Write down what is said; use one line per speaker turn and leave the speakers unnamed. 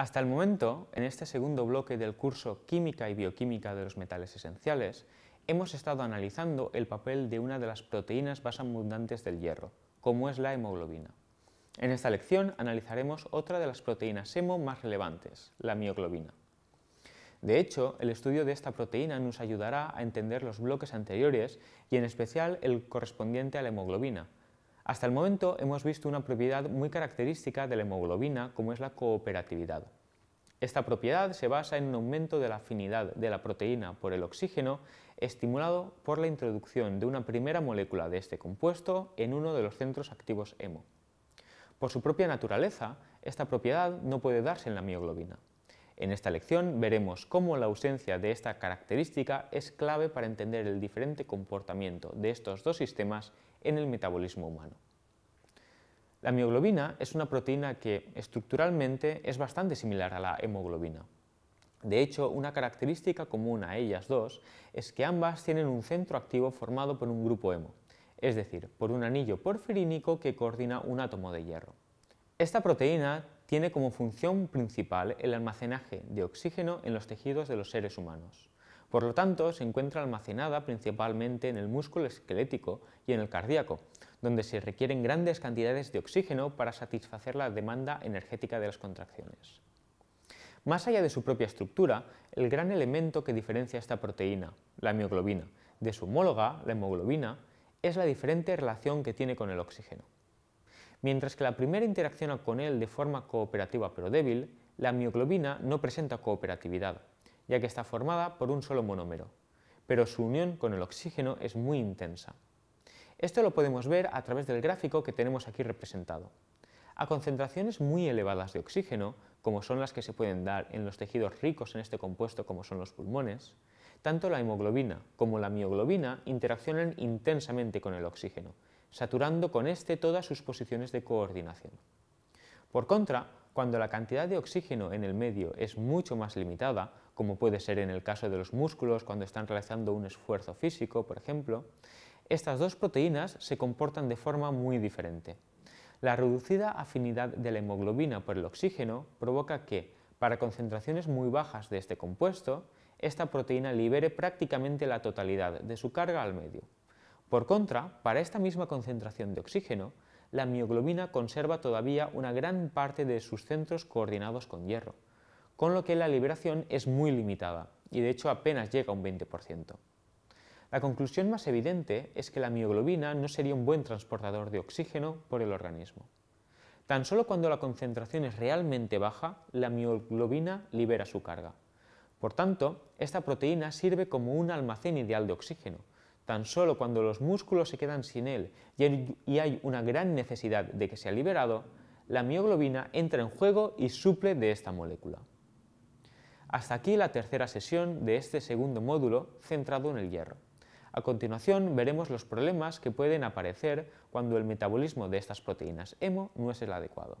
Hasta el momento, en este segundo bloque del curso Química y Bioquímica de los Metales Esenciales, hemos estado analizando el papel de una de las proteínas más abundantes del hierro, como es la hemoglobina. En esta lección analizaremos otra de las proteínas hemo más relevantes, la mioglobina. De hecho, el estudio de esta proteína nos ayudará a entender los bloques anteriores y en especial el correspondiente a la hemoglobina, hasta el momento hemos visto una propiedad muy característica de la hemoglobina como es la cooperatividad. Esta propiedad se basa en un aumento de la afinidad de la proteína por el oxígeno estimulado por la introducción de una primera molécula de este compuesto en uno de los centros activos hemo. Por su propia naturaleza, esta propiedad no puede darse en la mioglobina. En esta lección veremos cómo la ausencia de esta característica es clave para entender el diferente comportamiento de estos dos sistemas en el metabolismo humano. La mioglobina es una proteína que estructuralmente es bastante similar a la hemoglobina. De hecho, una característica común a ellas dos es que ambas tienen un centro activo formado por un grupo hemo, es decir, por un anillo porfirínico que coordina un átomo de hierro. Esta proteína tiene como función principal el almacenaje de oxígeno en los tejidos de los seres humanos. Por lo tanto, se encuentra almacenada principalmente en el músculo esquelético y en el cardíaco, donde se requieren grandes cantidades de oxígeno para satisfacer la demanda energética de las contracciones. Más allá de su propia estructura, el gran elemento que diferencia esta proteína, la mioglobina, de su homóloga, la hemoglobina, es la diferente relación que tiene con el oxígeno. Mientras que la primera interacciona con él de forma cooperativa pero débil, la mioglobina no presenta cooperatividad, ya que está formada por un solo monómero, pero su unión con el oxígeno es muy intensa. Esto lo podemos ver a través del gráfico que tenemos aquí representado. A concentraciones muy elevadas de oxígeno, como son las que se pueden dar en los tejidos ricos en este compuesto como son los pulmones, tanto la hemoglobina como la mioglobina interaccionan intensamente con el oxígeno, saturando con este todas sus posiciones de coordinación. Por contra, cuando la cantidad de oxígeno en el medio es mucho más limitada, como puede ser en el caso de los músculos cuando están realizando un esfuerzo físico, por ejemplo, estas dos proteínas se comportan de forma muy diferente. La reducida afinidad de la hemoglobina por el oxígeno provoca que, para concentraciones muy bajas de este compuesto, esta proteína libere prácticamente la totalidad de su carga al medio. Por contra, para esta misma concentración de oxígeno, la mioglobina conserva todavía una gran parte de sus centros coordinados con hierro, con lo que la liberación es muy limitada y de hecho apenas llega a un 20%. La conclusión más evidente es que la mioglobina no sería un buen transportador de oxígeno por el organismo. Tan solo cuando la concentración es realmente baja, la mioglobina libera su carga. Por tanto, esta proteína sirve como un almacén ideal de oxígeno, Tan solo cuando los músculos se quedan sin él y hay una gran necesidad de que sea liberado, la mioglobina entra en juego y suple de esta molécula. Hasta aquí la tercera sesión de este segundo módulo centrado en el hierro. A continuación veremos los problemas que pueden aparecer cuando el metabolismo de estas proteínas hemo no es el adecuado.